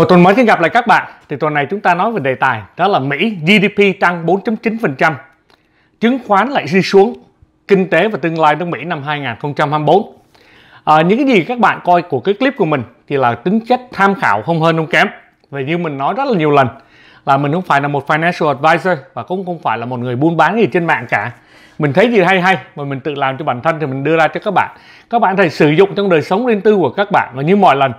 Một tuần mới sẽ gặp lại các bạn. Thì tuần này chúng ta nói về đề tài đó là Mỹ GDP tăng 4.9%, chứng khoán lại suy xuống, kinh tế và tương lai nước Mỹ năm 2024. À, những cái gì các bạn coi của cái clip của mình thì là tính chất tham khảo không hơn không kém. Và như mình nói rất là nhiều lần là mình không phải là một financial advisor và cũng không phải là một người buôn bán gì trên mạng cả. Mình thấy gì hay hay mà mình tự làm cho bản thân thì mình đưa ra cho các bạn. Các bạn thể sử dụng trong đời sống riêng tư của các bạn và như mọi lần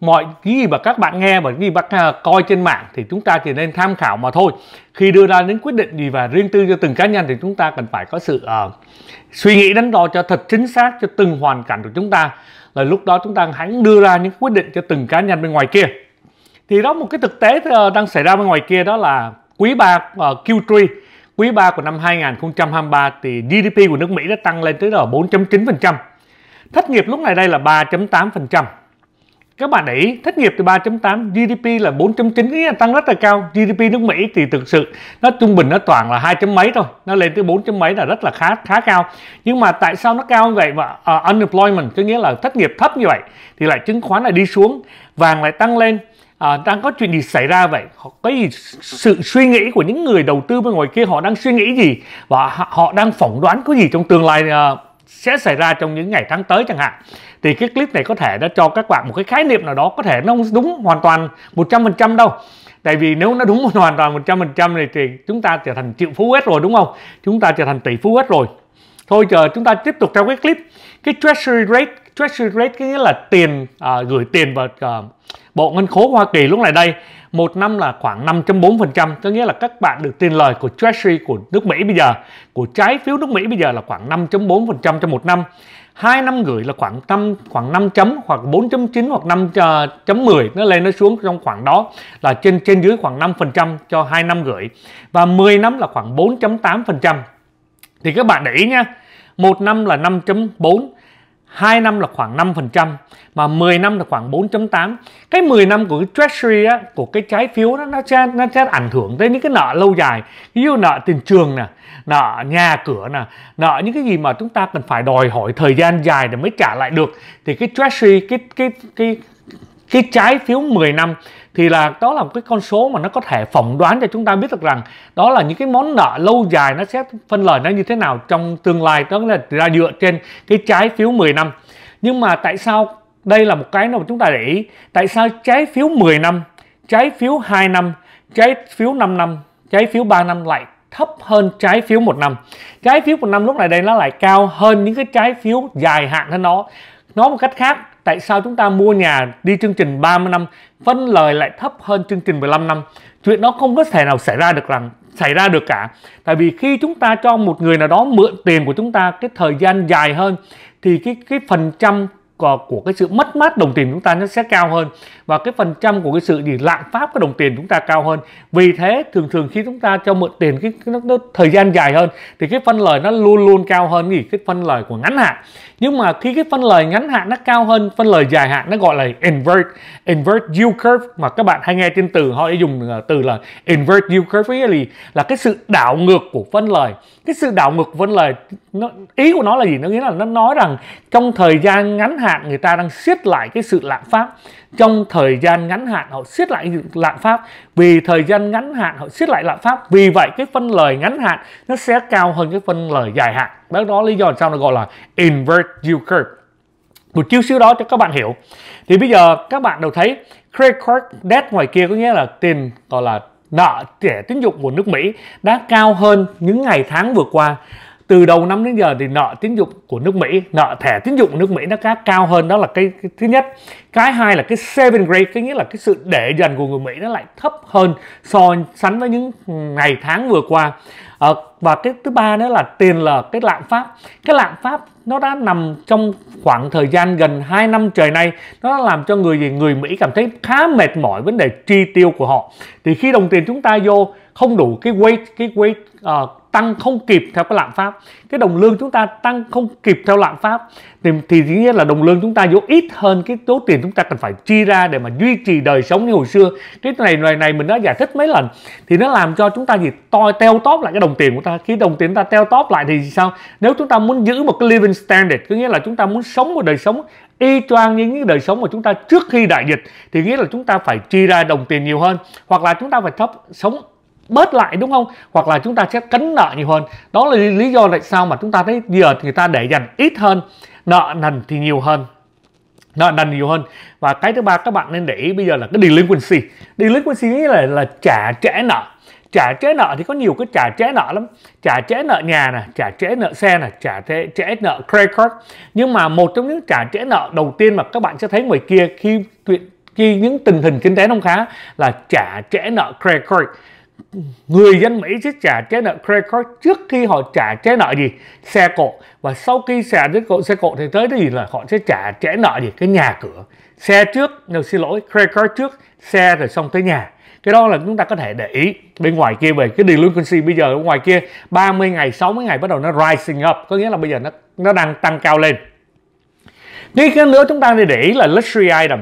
mọi gì mà các bạn nghe và gì bạn à, coi trên mạng thì chúng ta chỉ nên tham khảo mà thôi khi đưa ra những quyết định gì và riêng tư cho từng cá nhân thì chúng ta cần phải có sự uh, suy nghĩ đánh đo cho thật chính xác cho từng hoàn cảnh của chúng ta là lúc đó chúng ta hãy đưa ra những quyết định cho từng cá nhân bên ngoài kia thì đó một cái thực tế ờ, đang xảy ra bên ngoài kia đó là quý 3 uh, Q3 quý 3 của năm 2023 thì GDP của nước Mỹ đã tăng lên tới là 4.9%. Thất nghiệp lúc này đây là 3.8% các bạn để ý thất nghiệp từ 3.8 GDP là 4.9 nghĩa là tăng rất là cao GDP nước Mỹ thì thực sự nó trung bình nó toàn là 2, mấy thôi nó lên tới 4 mấy là rất là khá khá cao nhưng mà tại sao nó cao như vậy và uh, à, unemployment có nghĩa là thất nghiệp thấp như vậy thì lại chứng khoán lại đi xuống vàng lại tăng lên à, đang có chuyện gì xảy ra vậy có gì sự suy nghĩ của những người đầu tư bên ngoài kia họ đang suy nghĩ gì và họ đang phỏng đoán có gì trong tương lai à, sẽ xảy ra trong những ngày tháng tới chẳng hạn thì cái clip này có thể đã cho các bạn một cái khái niệm nào đó có thể nó không đúng hoàn toàn 100% đâu tại vì nếu nó đúng hoàn toàn 100% thì, thì chúng ta trở thành triệu phú hết rồi đúng không chúng ta trở thành tỷ phú hết rồi thôi chờ chúng ta tiếp tục theo cái clip cái treasury rate treasury rate cái nghĩa là tiền à, gửi tiền vào à, bộ ngân khố hoa kỳ lúc này đây một năm là khoảng 5.4% có nghĩa là các bạn được tiền lời của Treasury của nước Mỹ bây giờ của trái phiếu nước Mỹ bây giờ là khoảng 5.4% trong một năm hai năm gửi là khoảng năm khoảng 5 chấm hoặc 4.9 hoặc 5 ờ, chấm 10 nó lên nó xuống trong khoảng đó là trên trên dưới khoảng 5% cho hai năm gửi và 10 năm là khoảng 4.8% thì các bạn để ý nha một năm là 5.4 2 năm là khoảng 5% mà 10 năm là khoảng 4.8. Cái 10 năm của cái treasury á, của cái trái phiếu đó, nó sẽ nó sẽ ảnh hưởng tới những cái nợ lâu dài. Ví dụ nợ tiền trường nè, nợ nhà cửa nè, nợ những cái gì mà chúng ta cần phải đòi hỏi thời gian dài để mới trả lại được thì cái treasury cái cái cái cái trái phiếu 10 năm thì là đó là một cái con số mà nó có thể phỏng đoán cho chúng ta biết được rằng đó là những cái món nợ lâu dài nó sẽ phân lời nó như thế nào trong tương lai đó là ra dựa trên cái trái phiếu 10 năm nhưng mà tại sao đây là một cái mà chúng ta để ý tại sao trái phiếu 10 năm trái phiếu 2 năm trái phiếu 5 năm trái phiếu 3 năm lại thấp hơn trái phiếu một năm trái phiếu một năm lúc này đây nó lại cao hơn những cái trái phiếu dài hạn hơn nó nói một cách khác tại sao chúng ta mua nhà đi chương trình 30 năm phân lời lại thấp hơn chương trình 15 năm chuyện đó không có thể nào xảy ra được rằng xảy ra được cả tại vì khi chúng ta cho một người nào đó mượn tiền của chúng ta cái thời gian dài hơn thì cái cái phần trăm của, của cái sự mất mát đồng tiền chúng ta nó sẽ cao hơn và cái phần trăm của cái sự gì lạm phát cái đồng tiền chúng ta cao hơn vì thế thường thường khi chúng ta cho mượn tiền cái, cái nó, nó thời gian dài hơn thì cái phân lời nó luôn luôn cao hơn gì cái phân lời của ngắn hạn nhưng mà khi cái phân lời ngắn hạn nó cao hơn phân lời dài hạn nó gọi là invert invert yield curve mà các bạn hay nghe trên từ họ ấy dùng ờ, từ là invert yield curve nghĩa là, là cái sự đảo ngược của phân lời cái sự đảo ngược của phân lời nó, ý của nó là gì nó nghĩa là nó nói rằng trong thời gian ngắn hạn người ta đang siết lại cái sự lạm phát trong thời gian ngắn hạn họ siết lại lạm phát vì thời gian ngắn hạn họ siết lại lạm phát vì vậy cái phân lời ngắn hạn nó sẽ cao hơn cái phân lời dài hạn đó, đó lý do sao nó gọi là invert yield curve một chiêu xíu đó cho các bạn hiểu thì bây giờ các bạn đều thấy credit card debt ngoài kia có nghĩa là tiền gọi là nợ thẻ tín dụng của nước Mỹ đã cao hơn những ngày tháng vừa qua từ đầu năm đến giờ thì nợ tín dụng của nước Mỹ, nợ thẻ tín dụng của nước Mỹ nó khá cao hơn đó là cái, cái thứ nhất. Cái hai là cái seven rate, cái nghĩa là cái sự để dành của người Mỹ nó lại thấp hơn so sánh với những ngày tháng vừa qua. À, và cái thứ ba nữa là tiền là cái lạm phát. Cái lạm phát nó đã nằm trong khoảng thời gian gần 2 năm trời nay nó đã làm cho người gì người Mỹ cảm thấy khá mệt mỏi vấn đề chi tiêu của họ. Thì khi đồng tiền chúng ta vô không đủ cái weight cái weight uh, tăng không kịp theo cái lạm phát cái đồng lương chúng ta tăng không kịp theo lạm phát thì thì dĩ nhiên là đồng lương chúng ta vô ít hơn cái số tiền chúng ta cần phải chi ra để mà duy trì đời sống như hồi xưa cái này này này mình đã giải thích mấy lần thì nó làm cho chúng ta gì to teo tóp lại cái đồng tiền của ta khi đồng tiền ta teo tóp lại thì sao nếu chúng ta muốn giữ một cái living standard có nghĩa là chúng ta muốn sống một đời sống y chang như những đời sống mà chúng ta trước khi đại dịch thì nghĩa là chúng ta phải chi ra đồng tiền nhiều hơn hoặc là chúng ta phải thấp sống bớt lại đúng không hoặc là chúng ta sẽ cấn nợ nhiều hơn đó là lý do tại sao mà chúng ta thấy giờ người ta để dành ít hơn nợ nần thì nhiều hơn nợ nần nhiều hơn và cái thứ ba các bạn nên để ý bây giờ là cái delinquency delinquency nghĩa là là trả trễ nợ trả trễ nợ thì có nhiều cái trả trễ nợ lắm trả trễ nợ nhà nè trả trễ nợ xe nè trả trễ, trễ nợ credit card nhưng mà một trong những trả trễ nợ đầu tiên mà các bạn sẽ thấy ngoài kia khi chuyện khi những tình hình kinh tế không khá là trả trễ nợ credit card người dân Mỹ sẽ trả trái nợ credit card trước khi họ trả trái nợ gì xe cộ và sau khi xe trái cộ xe cộ thì tới cái gì là họ sẽ trả trái nợ gì cái nhà cửa xe trước nhưng xin lỗi credit card trước xe rồi xong tới nhà cái đó là chúng ta có thể để ý bên ngoài kia về cái delinquency bây giờ ở ngoài kia 30 ngày 60 ngày bắt đầu nó rising up có nghĩa là bây giờ nó nó đang tăng cao lên cái cái nữa chúng ta để ý là luxury item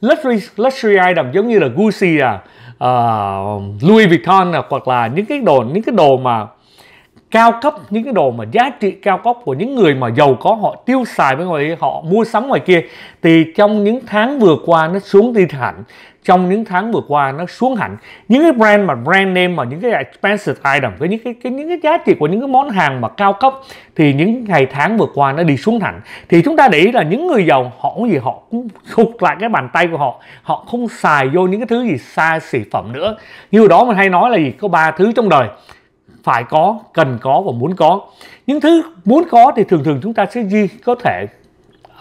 luxury luxury item giống như là Gucci à uh, Louis Vuitton hoặc là những cái đồ những cái đồ mà cao cấp những cái đồ mà giá trị cao cấp của những người mà giàu có họ tiêu xài với ngoài họ mua sắm ngoài kia thì trong những tháng vừa qua nó xuống đi hẳn trong những tháng vừa qua nó xuống hẳn những cái brand mà brand name mà những cái expensive item với những cái, cái những cái giá trị của những cái món hàng mà cao cấp thì những ngày tháng vừa qua nó đi xuống hẳn thì chúng ta để ý là những người giàu họ cũng gì họ cũng khụt lại cái bàn tay của họ họ không xài vô những cái thứ gì xa xỉ phẩm nữa như đó mình hay nói là gì có ba thứ trong đời phải có cần có và muốn có những thứ muốn có thì thường thường chúng ta sẽ gì có thể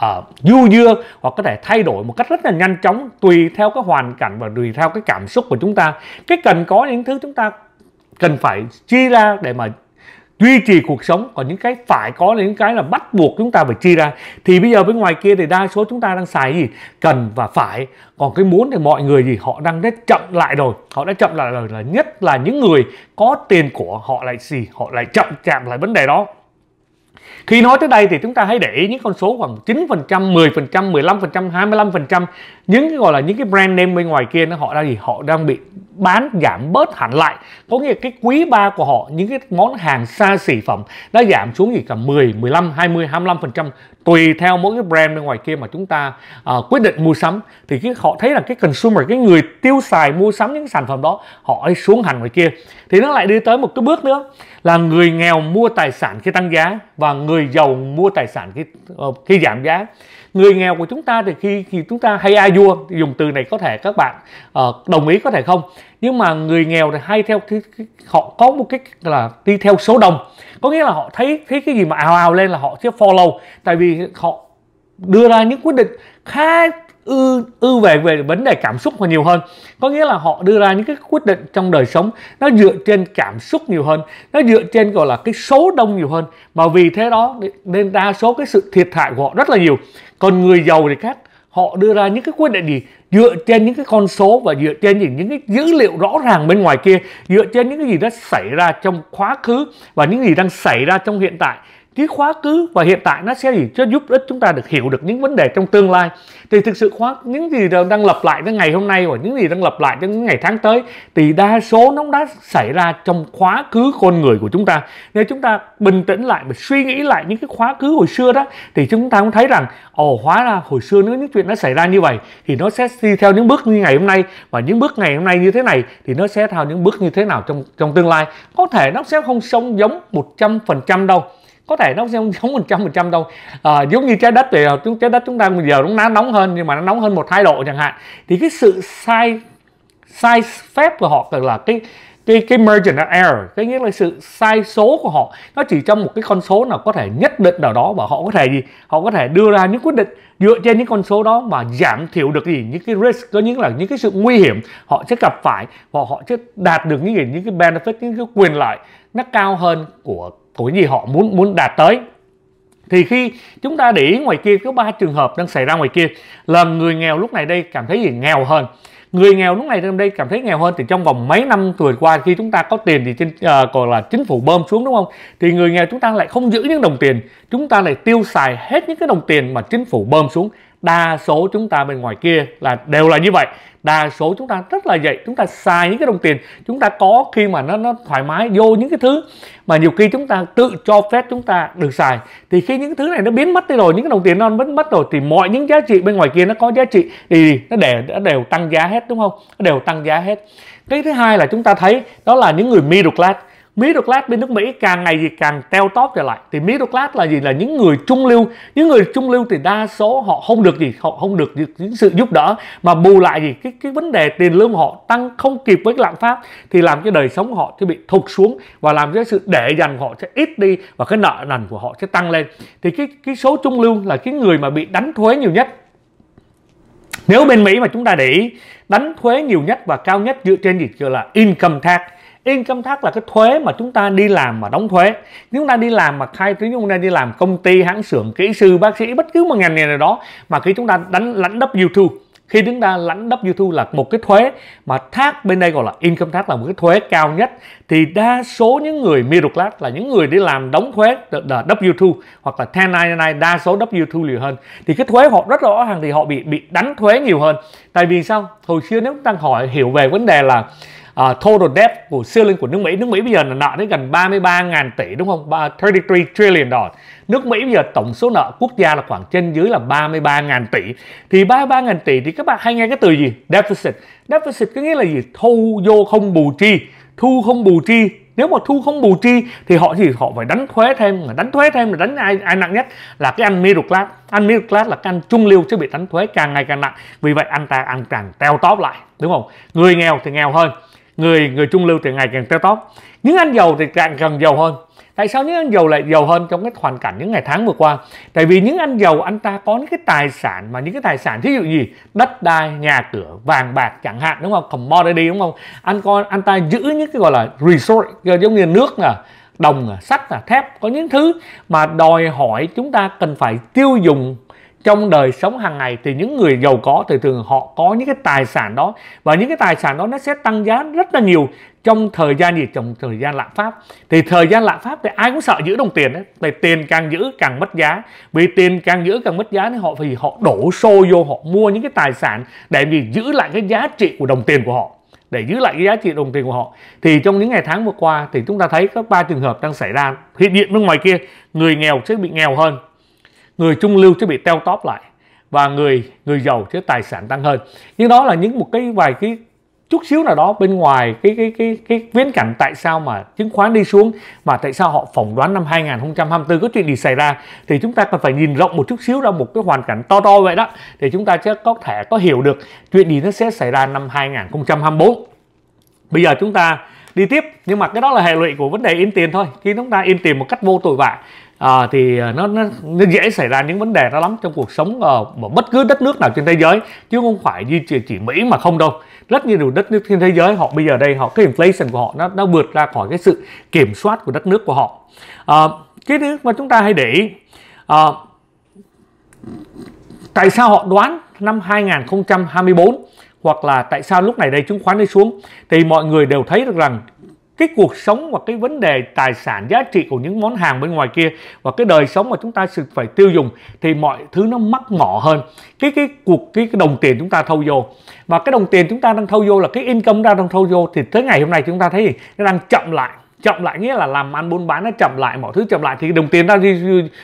Ờ, du dương hoặc có thể thay đổi một cách rất là nhanh chóng tùy theo cái hoàn cảnh và tùy theo cái cảm xúc của chúng ta cái cần có những thứ chúng ta cần phải chi ra để mà duy trì cuộc sống còn những cái phải có là những cái là bắt buộc chúng ta phải chi ra thì bây giờ bên ngoài kia thì đa số chúng ta đang xài gì cần và phải còn cái muốn thì mọi người gì họ đang rất chậm lại rồi họ đã chậm lại rồi là nhất là những người có tiền của họ lại gì họ lại chậm chạm lại vấn đề đó khi nói tới đây thì chúng ta hãy để ý những con số khoảng 9%, 10%, 15%, 25% những cái gọi là những cái brand name bên ngoài kia nó họ đang gì họ đang bị bán giảm bớt hẳn lại có nghĩa cái quý ba của họ những cái món hàng xa xỉ phẩm đã giảm xuống gì cả 10 15 20 25 phần trăm tùy theo mỗi cái brand bên ngoài kia mà chúng ta uh, quyết định mua sắm thì cái họ thấy là cái consumer cái người tiêu xài mua sắm những sản phẩm đó họ ấy xuống hẳn ngoài kia thì nó lại đi tới một cái bước nữa là người nghèo mua tài sản khi tăng giá và người giàu mua tài sản khi uh, khi giảm giá người nghèo của chúng ta thì khi thì chúng ta hay a vua dùng từ này có thể các bạn uh, đồng ý có thể không nhưng mà người nghèo thì hay theo cái, cái, họ có một cái là đi theo số đông có nghĩa là họ thấy thấy cái gì mà ào ào lên là họ sẽ follow tại vì họ đưa ra những quyết định khá ư ư về về vấn đề cảm xúc mà nhiều hơn có nghĩa là họ đưa ra những cái quyết định trong đời sống nó dựa trên cảm xúc nhiều hơn nó dựa trên gọi là cái số đông nhiều hơn mà vì thế đó nên đa số cái sự thiệt hại của họ rất là nhiều còn người giàu thì khác họ đưa ra những cái quyết định gì dựa trên những cái con số và dựa trên những, cái dữ liệu rõ ràng bên ngoài kia dựa trên những cái gì đã xảy ra trong quá khứ và những gì đang xảy ra trong hiện tại cái quá khứ và hiện tại nó sẽ gì cho giúp ích chúng ta được hiểu được những vấn đề trong tương lai thì thực sự khóa những gì đang lặp lại đến ngày hôm nay và những gì đang lặp lại đến ngày tháng tới thì đa số nó đã xảy ra trong quá khứ con người của chúng ta nếu chúng ta bình tĩnh lại và suy nghĩ lại những cái khóa cứ hồi xưa đó thì chúng ta cũng thấy rằng ồ hóa ra hồi xưa nếu những chuyện nó xảy ra như vậy thì nó sẽ đi theo những bước như ngày hôm nay và những bước ngày hôm nay như thế này thì nó sẽ theo những bước như thế nào trong trong tương lai có thể nó sẽ không sống giống 100% đâu có thể nó không giống một trăm phần trăm đâu à, giống như trái đất thì ờ, trái đất chúng ta bây giờ nó nóng hơn nhưng mà nó nóng hơn một hai độ chẳng hạn thì cái sự sai sai phép của họ tức là cái cái cái margin of error cái nghĩa là sự sai số của họ nó chỉ trong một cái con số nào có thể nhất định nào đó và họ có thể gì họ có thể đưa ra những quyết định dựa trên những con số đó mà giảm thiểu được gì những cái risk có những là những cái sự nguy hiểm họ sẽ gặp phải và họ sẽ đạt được những gì những cái benefit những cái quyền lợi nó cao hơn của của gì họ muốn muốn đạt tới thì khi chúng ta để ý ngoài kia có ba trường hợp đang xảy ra ngoài kia là người nghèo lúc này đây cảm thấy gì nghèo hơn người nghèo lúc này đây cảm thấy nghèo hơn thì trong vòng mấy năm tuổi qua khi chúng ta có tiền thì trên uh, à, còn là chính phủ bơm xuống đúng không thì người nghèo chúng ta lại không giữ những đồng tiền chúng ta lại tiêu xài hết những cái đồng tiền mà chính phủ bơm xuống đa số chúng ta bên ngoài kia là đều là như vậy đa số chúng ta rất là vậy chúng ta xài những cái đồng tiền chúng ta có khi mà nó nó thoải mái vô những cái thứ mà nhiều khi chúng ta tự cho phép chúng ta được xài thì khi những thứ này nó biến mất đi rồi những cái đồng tiền nó biến mất rồi thì mọi những giá trị bên ngoài kia nó có giá trị thì nó để nó đều tăng giá hết đúng không nó đều tăng giá hết cái thứ hai là chúng ta thấy đó là những người middle class middle class bên nước Mỹ càng ngày gì càng teo tóp trở lại thì middle class là gì là những người trung lưu những người trung lưu thì đa số họ không được gì họ không được những sự giúp đỡ mà bù lại gì cái cái vấn đề tiền lương họ tăng không kịp với lạm phát thì làm cho đời sống họ sẽ bị thụt xuống và làm cho sự để dành họ sẽ ít đi và cái nợ nần của họ sẽ tăng lên thì cái cái số trung lưu là cái người mà bị đánh thuế nhiều nhất nếu bên Mỹ mà chúng ta để ý đánh thuế nhiều nhất và cao nhất dựa trên gì gọi là income tax income tax là cái thuế mà chúng ta đi làm mà đóng thuế nếu chúng ta đi làm mà khai tính chúng ta đi làm công ty hãng xưởng kỹ sư bác sĩ bất cứ một ngành nghề nào đó mà khi chúng ta đánh lãnh đất youtube khi chúng ta lãnh đất YouTube là một cái thuế mà thác bên đây gọi là income tax là một cái thuế cao nhất thì đa số những người middle class là những người đi làm đóng thuế là YouTube hoặc là 1099 đa số YouTube nhiều hơn thì cái thuế họ rất rõ ràng thì họ bị bị đánh thuế nhiều hơn tại vì sao hồi xưa nếu chúng ta hỏi hiểu về vấn đề là uh, total debt của ceiling của nước Mỹ nước Mỹ bây giờ là nợ đến gần 33.000 tỷ đúng không 33 trillion đó nước Mỹ bây giờ tổng số nợ quốc gia là khoảng trên dưới là 33.000 tỷ thì 33.000 tỷ thì các bạn hay nghe cái từ gì deficit deficit có nghĩa là gì thu vô không bù chi thu không bù chi nếu mà thu không bù chi thì họ gì họ phải đánh thuế thêm mà đánh thuế thêm là đánh ai ai nặng nhất là cái anh middle class anh middle class là cái anh trung lưu sẽ bị đánh thuế càng ngày càng nặng vì vậy anh ta ăn càng teo tóp lại đúng không người nghèo thì nghèo hơn người người trung lưu thì ngày càng teo tóp những anh giàu thì càng càng giàu hơn tại sao những anh giàu lại giàu hơn trong cái hoàn cảnh những ngày tháng vừa qua tại vì những anh giàu anh ta có những cái tài sản mà những cái tài sản thí dụ gì đất đai nhà cửa vàng bạc chẳng hạn đúng không commodity đúng không anh con anh ta giữ những cái gọi là resource giống như nước nè đồng sắt là thép có những thứ mà đòi hỏi chúng ta cần phải tiêu dùng trong đời sống hàng ngày thì những người giàu có thì thường họ có những cái tài sản đó và những cái tài sản đó nó sẽ tăng giá rất là nhiều trong thời gian gì trong thời gian lạm phát thì thời gian lạm phát thì ai cũng sợ giữ đồng tiền đấy thì tiền càng giữ càng mất giá vì tiền càng giữ càng mất giá thì họ vì họ đổ xô vô họ mua những cái tài sản để vì giữ lại cái giá trị của đồng tiền của họ để giữ lại cái giá trị đồng tiền của họ thì trong những ngày tháng vừa qua thì chúng ta thấy có ba trường hợp đang xảy ra hiện diện bên ngoài kia người nghèo sẽ bị nghèo hơn người trung lưu sẽ bị teo tóp lại và người người giàu sẽ tài sản tăng hơn nhưng đó là những một cái vài cái chút xíu nào đó bên ngoài cái cái cái cái viễn cảnh tại sao mà chứng khoán đi xuống mà tại sao họ phỏng đoán năm 2024 có chuyện gì xảy ra thì chúng ta cần phải nhìn rộng một chút xíu ra một cái hoàn cảnh to to vậy đó để chúng ta sẽ có thể có hiểu được chuyện gì nó sẽ xảy ra năm 2024 bây giờ chúng ta đi tiếp nhưng mà cái đó là hệ lụy của vấn đề in tiền thôi khi chúng ta in tiền một cách vô tội vạ à, thì à, nó, nó nó dễ xảy ra những vấn đề đó lắm trong cuộc sống ở ờ, một bất cứ đất nước nào trên thế giới chứ không phải duy trì chỉ Mỹ mà không đâu rất nhiều đất nước trên thế giới họ bây giờ đây họ cái inflation của họ nó đã vượt ra khỏi cái sự kiểm soát của đất nước của họ à, cái thứ mà chúng ta hay để ý à, tại sao họ đoán năm 2024 hoặc là tại sao lúc này đây chứng khoán đi xuống thì mọi người đều thấy được rằng cái cuộc sống và cái vấn đề tài sản giá trị của những món hàng bên ngoài kia và cái đời sống mà chúng ta phải tiêu dùng thì mọi thứ nó mắc mỏ hơn cái cái cuộc cái, cái đồng tiền chúng ta thâu vô và cái đồng tiền chúng ta đang thâu vô là cái income chúng ta đang thâu vô thì tới ngày hôm nay chúng ta thấy gì? nó đang chậm lại chậm lại nghĩa là làm ăn buôn bán nó chậm lại mọi thứ chậm lại thì đồng tiền ta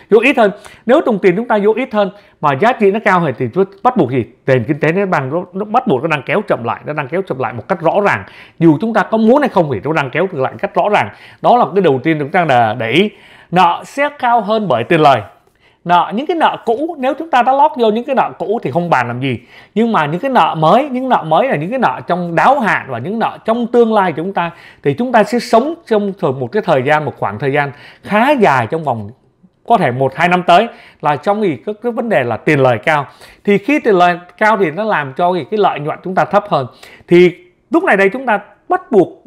vô ít hơn nếu đồng tiền chúng ta vô ít hơn mà giá trị nó cao hơn thì bắt buộc gì tiền kinh tế nó bằng nó bắt buộc nó đang kéo chậm lại nó đang kéo chậm lại một cách rõ ràng dù chúng ta có muốn hay không thì nó đang kéo lại một cách rõ ràng đó là cái đầu tiên chúng ta là để ý nợ sẽ cao hơn bởi tiền lời nợ những cái nợ cũ nếu chúng ta đã lót vô những cái nợ cũ thì không bàn làm gì nhưng mà những cái nợ mới những nợ mới là những cái nợ trong đáo hạn và những nợ trong tương lai của chúng ta thì chúng ta sẽ sống trong một cái thời gian một khoảng thời gian khá dài trong vòng có thể một hai năm tới là trong gì các cái vấn đề là tiền lời cao thì khi tiền lời cao thì nó làm cho cái lợi nhuận chúng ta thấp hơn thì lúc này đây chúng ta bắt buộc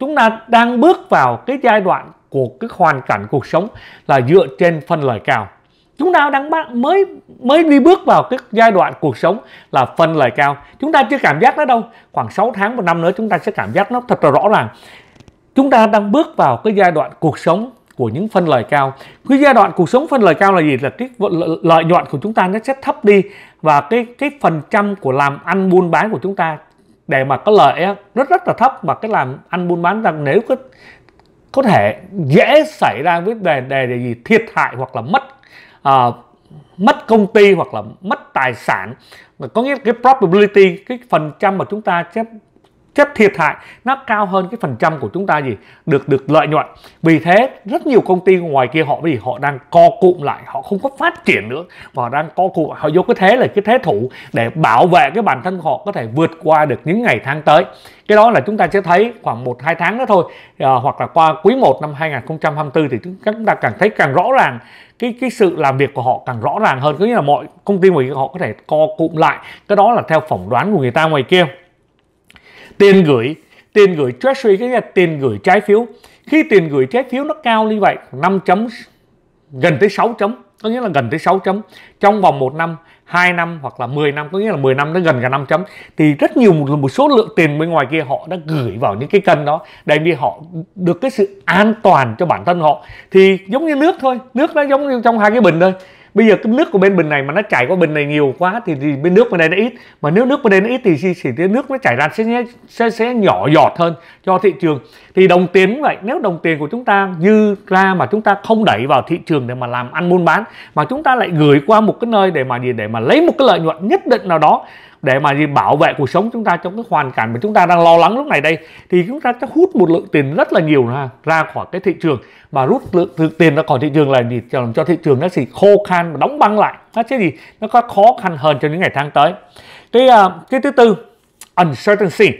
chúng ta đang bước vào cái giai đoạn của cái hoàn cảnh cuộc sống là dựa trên phân lời cao chúng ta đang bắt mới mới đi bước vào cái giai đoạn cuộc sống là phân lời cao chúng ta chưa cảm giác nó đâu khoảng 6 tháng một năm nữa chúng ta sẽ cảm giác nó thật là rõ ràng chúng ta đang bước vào cái giai đoạn cuộc sống của những phân lời cao cái giai đoạn cuộc sống phân lời cao là gì là cái lợi nhuận của chúng ta nó sẽ thấp đi và cái cái phần trăm của làm ăn buôn bán của chúng ta để mà có lợi rất rất là thấp và cái làm ăn buôn bán rằng nếu có có thể dễ xảy ra với đề đề gì thiệt hại hoặc là mất uh, mất công ty hoặc là mất tài sản có nghĩa cái probability cái phần trăm mà chúng ta chấp chấp thiệt hại nó cao hơn cái phần trăm của chúng ta gì được được lợi nhuận vì thế rất nhiều công ty ngoài kia họ gì họ đang co cụm lại họ không có phát triển nữa và họ đang co cụm họ vô cái thế là cái thế thủ để bảo vệ cái bản thân họ có thể vượt qua được những ngày tháng tới cái đó là chúng ta sẽ thấy khoảng một hai tháng đó thôi à, hoặc là qua quý 1 năm 2024 thì chúng ta càng thấy càng rõ ràng cái cái sự làm việc của họ càng rõ ràng hơn có nghĩa là mọi công ty ngoài kia họ có thể co cụm lại cái đó là theo phỏng đoán của người ta ngoài kia tiền gửi tiền gửi treasury cái là tiền gửi trái phiếu khi tiền gửi trái phiếu nó cao như vậy 5 chấm gần tới 6 chấm có nghĩa là gần tới 6 chấm trong vòng một năm 2 năm hoặc là 10 năm có nghĩa là 10 năm nó gần cả 5 chấm thì rất nhiều một, một số lượng tiền bên ngoài kia họ đã gửi vào những cái cân đó để vì họ được cái sự an toàn cho bản thân họ thì giống như nước thôi nước nó giống như trong hai cái bình thôi bây giờ cái nước của bên bình này mà nó chảy qua bình này nhiều quá thì, thì bên nước bên này nó ít mà nếu nước bên đây nó ít thì chỉ, chỉ cái nước nó chảy ra sẽ, sẽ sẽ nhỏ giọt hơn cho thị trường thì đồng tiền cũng vậy nếu đồng tiền của chúng ta dư ra mà chúng ta không đẩy vào thị trường để mà làm ăn buôn bán mà chúng ta lại gửi qua một cái nơi để mà gì để mà lấy một cái lợi nhuận nhất định nào đó để mà gì bảo vệ cuộc sống chúng ta trong cái hoàn cảnh mà chúng ta đang lo lắng lúc này đây thì chúng ta sẽ hút một lượng tiền rất là nhiều ra ra khỏi cái thị trường và rút lượng thực tiền ra khỏi thị trường là gì Cho làm cho thị trường nó sẽ khô khan và đóng băng lại nó sẽ gì nó có khó khăn hơn cho những ngày tháng tới cái uh, cái thứ tư uncertainty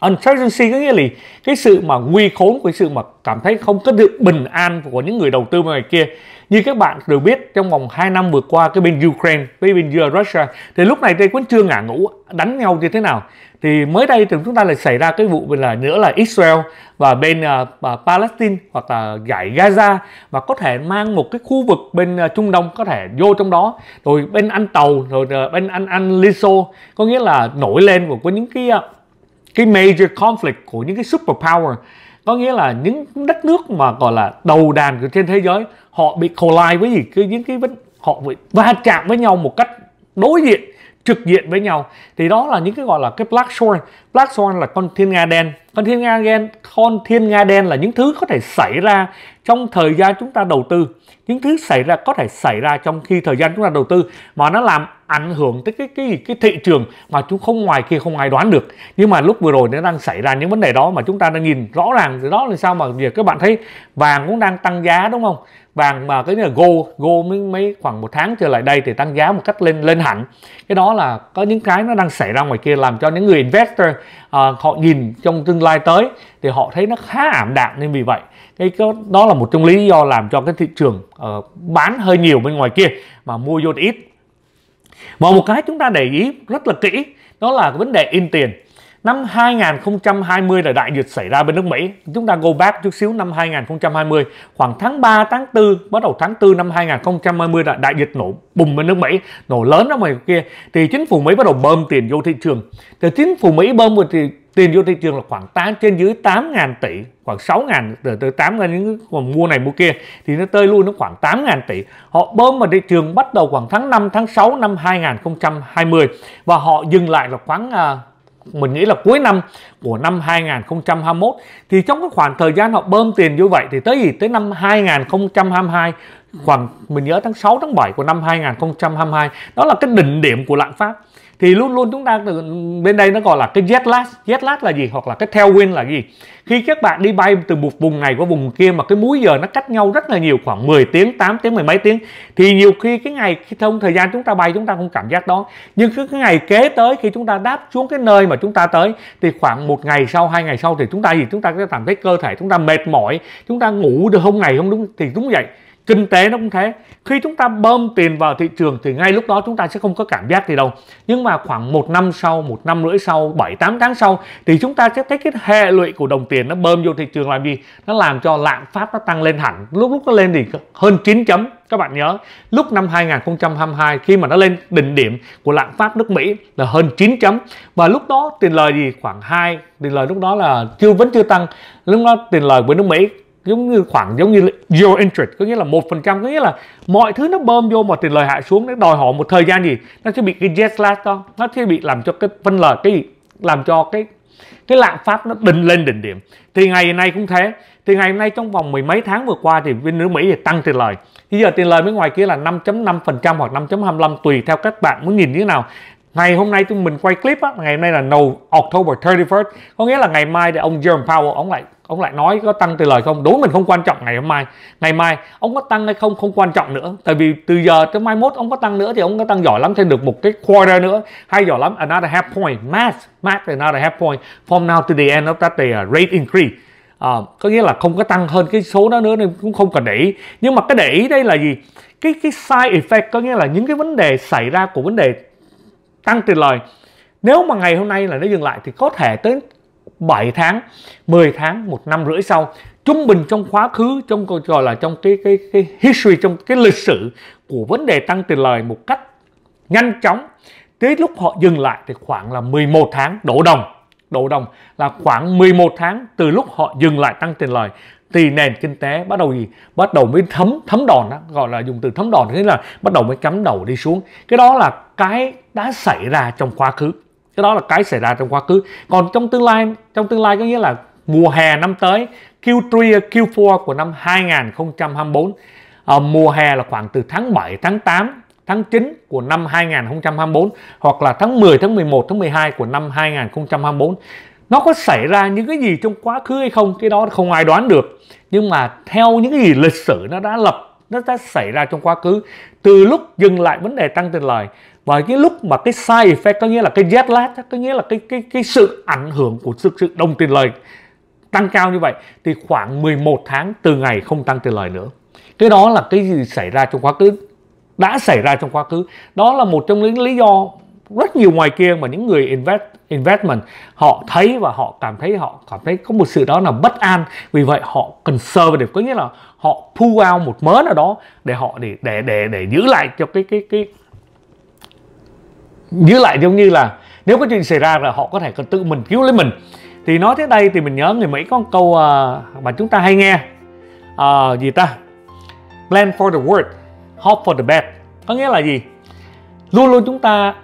uncertainty có nghĩa là cái sự mà nguy khốn của sự mà cảm thấy không có được bình an của những người đầu tư ngoài kia như các bạn đều biết trong vòng 2 năm vừa qua cái bên Ukraine với bên Russia thì lúc này đây vẫn chưa ngả ngũ đánh nhau như thế nào. Thì mới đây thì chúng ta lại xảy ra cái vụ là nữa là Israel và bên uh, Palestine hoặc là giải Gaza và có thể mang một cái khu vực bên uh, Trung Đông có thể vô trong đó rồi bên ăn tàu rồi uh, bên ăn ăn Liso có nghĩa là nổi lên của, những cái uh, cái major conflict của những cái superpower có nghĩa là những đất nước mà gọi là đầu đàn trên thế giới họ bị collide với gì cái những cái vấn họ bị va chạm với nhau một cách đối diện trực diện với nhau thì đó là những cái gọi là cái black swan black swan là con thiên nga đen con thiên nga đen con thiên nga đen là những thứ có thể xảy ra trong thời gian chúng ta đầu tư những thứ xảy ra có thể xảy ra trong khi thời gian chúng ta đầu tư mà nó làm ảnh hưởng tới cái cái cái thị trường mà chúng không ngoài kia không ai đoán được nhưng mà lúc vừa rồi nó đang xảy ra những vấn đề đó mà chúng ta đang nhìn rõ ràng đó là sao mà việc các bạn thấy vàng cũng đang tăng giá đúng không vàng mà cái là gold gold mấy, mấy khoảng một tháng trở lại đây thì tăng giá một cách lên lên hẳn cái đó là có những cái nó đang xảy ra ngoài kia làm cho những người investor à, họ nhìn trong tương lai tới thì họ thấy nó khá ảm đạm nên vì vậy cái đó là một trong lý do làm cho cái thị trường uh, bán hơi nhiều bên ngoài kia mà mua vô ít và một cái chúng ta để ý rất là kỹ đó là vấn đề in tiền. Năm 2020 là đại dịch xảy ra bên nước Mỹ. Chúng ta go back chút xíu năm 2020, khoảng tháng 3, tháng 4, bắt đầu tháng 4 năm 2020 là đại dịch nổ bùng bên nước Mỹ, nổ lớn ra ngoài kia. Thì chính phủ Mỹ bắt đầu bơm tiền vô thị trường. Thì chính phủ Mỹ bơm vào thì tiền vô thị trường là khoảng 8 trên dưới 8.000 tỷ khoảng 6.000 tới, tới 8 những mua này mua kia thì nó tơi lui nó khoảng 8.000 tỷ họ bơm vào thị trường bắt đầu khoảng tháng 5 tháng 6 năm 2020 và họ dừng lại là khoảng à, mình nghĩ là cuối năm của năm 2021 thì trong cái khoảng thời gian họ bơm tiền như vậy thì tới gì tới năm 2022 khoảng mình nhớ tháng 6 tháng 7 của năm 2022 đó là cái đỉnh điểm của lạm phát thì luôn luôn chúng ta bên đây nó gọi là cái jet lag jet lag là gì hoặc là cái tailwind là gì khi các bạn đi bay từ một vùng này qua vùng kia mà cái múi giờ nó cách nhau rất là nhiều khoảng 10 tiếng 8 tiếng mười mấy tiếng thì nhiều khi cái ngày khi thông thời gian chúng ta bay chúng ta không cảm giác đó nhưng cứ cái ngày kế tới khi chúng ta đáp xuống cái nơi mà chúng ta tới thì khoảng một ngày sau hai ngày sau thì chúng ta gì chúng ta sẽ cảm thấy cơ thể chúng ta mệt mỏi chúng ta ngủ được không ngày không đúng thì đúng vậy kinh tế nó cũng thế khi chúng ta bơm tiền vào thị trường thì ngay lúc đó chúng ta sẽ không có cảm giác gì đâu nhưng mà khoảng một năm sau một năm rưỡi sau bảy tám tháng sau thì chúng ta sẽ thấy cái hệ lụy của đồng tiền nó bơm vô thị trường làm gì nó làm cho lạm phát nó tăng lên hẳn lúc lúc nó lên thì hơn 9 chấm các bạn nhớ lúc năm 2022 khi mà nó lên đỉnh điểm của lạm phát nước Mỹ là hơn 9 chấm và lúc đó tiền lời gì khoảng 2 tiền lời lúc đó là chưa vẫn chưa tăng lúc đó tiền lời của nước Mỹ giống như khoảng giống như zero interest có nghĩa là một phần trăm có nghĩa là mọi thứ nó bơm vô mà tiền lời hạ xuống nó đòi hỏi một thời gian gì nó sẽ bị cái jet lag đó nó sẽ bị làm cho cái phân lời cái gì làm cho cái cái lạm phát nó định lên đỉnh điểm thì ngày nay cũng thế thì ngày nay trong vòng mười mấy tháng vừa qua thì bên nước Mỹ thì tăng tiền lời bây giờ tiền lời bên ngoài kia là 5.5% hoặc 5.25 tùy theo các bạn muốn nhìn như thế nào ngày hôm nay chúng mình quay clip á ngày hôm nay là đầu no October 31st có nghĩa là ngày mai thì ông Jerome Powell ông lại ông lại nói có tăng từ lời không đối mình không quan trọng ngày hôm mai ngày mai ông có tăng hay không không quan trọng nữa tại vì từ giờ tới mai mốt ông có tăng nữa thì ông có tăng giỏi lắm thêm được một cái quarter nữa hay giỏi lắm another half point max max another half point from now to the end of that the uh, rate increase à, có nghĩa là không có tăng hơn cái số đó nữa nên cũng không cần để ý nhưng mà cái để ý đây là gì cái cái side effect có nghĩa là những cái vấn đề xảy ra của vấn đề tăng tiền lời nếu mà ngày hôm nay là nó dừng lại thì có thể tới 7 tháng 10 tháng một năm rưỡi sau trung bình trong quá khứ trong gọi là trong cái cái cái history trong cái lịch sử của vấn đề tăng tiền lời một cách nhanh chóng tới lúc họ dừng lại thì khoảng là 11 tháng đổ đồng đổ đồng là khoảng 11 tháng từ lúc họ dừng lại tăng tiền lời thì nền kinh tế bắt đầu gì bắt đầu mới thấm thấm đòn đó gọi là dùng từ thấm đòn nghĩa là bắt đầu mới cắm đầu đi xuống cái đó là cái đã xảy ra trong quá khứ cái đó là cái xảy ra trong quá khứ còn trong tương lai trong tương lai có nghĩa là mùa hè năm tới Q3 Q4 của năm 2024 à, ờ, mùa hè là khoảng từ tháng 7 tháng 8 tháng 9 của năm 2024 hoặc là tháng 10 tháng 11 tháng 12 của năm 2024 nó có xảy ra những cái gì trong quá khứ hay không cái đó không ai đoán được nhưng mà theo những cái gì lịch sử nó đã lập nó đã xảy ra trong quá khứ từ lúc dừng lại vấn đề tăng tiền lời và cái lúc mà cái side effect có nghĩa là cái jet lag có nghĩa là cái cái cái sự ảnh hưởng của sự, sự đồng tiền lời tăng cao như vậy thì khoảng 11 tháng từ ngày không tăng tiền lời nữa cái đó là cái gì xảy ra trong quá khứ đã xảy ra trong quá khứ đó là một trong những lý do rất nhiều ngoài kia mà những người invest investment họ thấy và họ cảm thấy họ cảm thấy có một sự đó là bất an vì vậy họ cần sơ để có nghĩa là họ pull out một mớ nào đó để họ để để để để giữ lại cho cái cái cái giữ lại giống như là nếu có chuyện xảy ra là họ có thể tự mình cứu lấy mình thì nói thế đây thì mình nhớ người Mỹ có một câu à, mà chúng ta hay nghe uh, gì ta plan for the worst hope for the best có nghĩa là gì luôn luôn chúng ta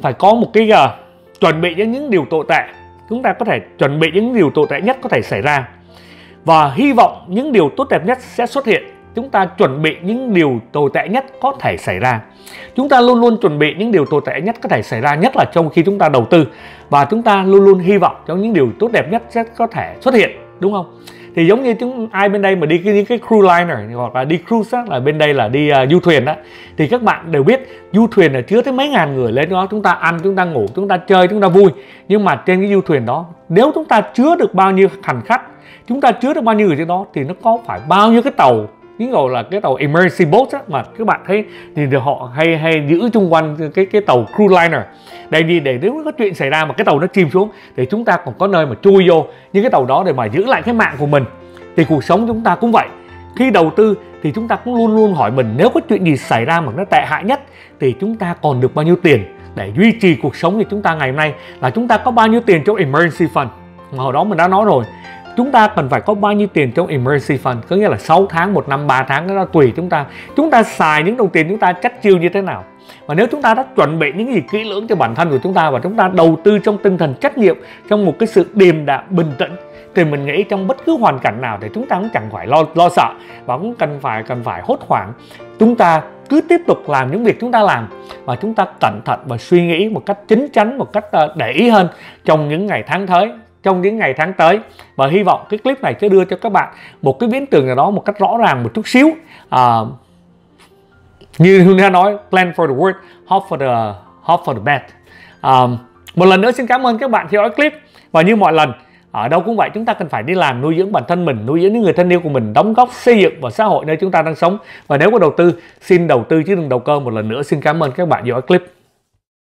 phải có một cái uh, chuẩn bị những những điều tồi tệ chúng ta có thể chuẩn bị những điều tồi tệ nhất có thể xảy ra và hy vọng những điều tốt đẹp nhất sẽ xuất hiện chúng ta chuẩn bị những điều tồi tệ nhất có thể xảy ra chúng ta luôn luôn chuẩn bị những điều tồi tệ nhất có thể xảy ra nhất là trong khi chúng ta đầu tư và chúng ta luôn luôn hy vọng cho những điều tốt đẹp nhất sẽ có thể xuất hiện đúng không thì giống như chúng ai bên đây mà đi cái, những cái cruise liner hoặc là đi cruise á, là bên đây là đi uh, du thuyền đó thì các bạn đều biết du thuyền là chứa tới mấy ngàn người lên đó chúng ta ăn chúng ta ngủ chúng ta chơi chúng ta vui nhưng mà trên cái du thuyền đó nếu chúng ta chứa được bao nhiêu hành khách chúng ta chứa được bao nhiêu người trên đó thì nó có phải bao nhiêu cái tàu ví dụ là cái tàu emergency boat á, mà các bạn thấy thì họ hay hay giữ chung quanh cái cái tàu cruise liner đây đi để nếu có chuyện xảy ra mà cái tàu nó chìm xuống thì chúng ta còn có nơi mà chui vô những cái tàu đó để mà giữ lại cái mạng của mình thì cuộc sống chúng ta cũng vậy khi đầu tư thì chúng ta cũng luôn luôn hỏi mình nếu có chuyện gì xảy ra mà nó tệ hại nhất thì chúng ta còn được bao nhiêu tiền để duy trì cuộc sống của chúng ta ngày hôm nay là chúng ta có bao nhiêu tiền trong emergency fund mà hồi đó mình đã nói rồi chúng ta cần phải có bao nhiêu tiền trong emergency fund có nghĩa là 6 tháng một năm 3 tháng đó tùy chúng ta chúng ta xài những đồng tiền chúng ta cách chiêu như thế nào và nếu chúng ta đã chuẩn bị những gì kỹ lưỡng cho bản thân của chúng ta và chúng ta đầu tư trong tinh thần trách nhiệm trong một cái sự điềm đạm bình tĩnh thì mình nghĩ trong bất cứ hoàn cảnh nào thì chúng ta cũng chẳng phải lo lo sợ và cũng cần phải cần phải hốt hoảng chúng ta cứ tiếp tục làm những việc chúng ta làm và chúng ta cẩn thận và suy nghĩ một cách chính chắn một cách ờ, để ý hơn trong những ngày tháng tới trong những ngày tháng tới và hy vọng cái clip này sẽ đưa cho các bạn một cái viễn tưởng nào đó một cách rõ ràng một chút xíu à, như Hương đã nói plan for the worst hope for the hope for the best à, một lần nữa xin cảm ơn các bạn theo dõi clip và như mọi lần ở đâu cũng vậy chúng ta cần phải đi làm nuôi dưỡng bản thân mình nuôi dưỡng những người thân yêu của mình đóng góp xây dựng vào xã hội nơi chúng ta đang sống và nếu có đầu tư xin đầu tư chứ đừng đầu cơ một lần nữa xin cảm ơn các bạn theo dõi clip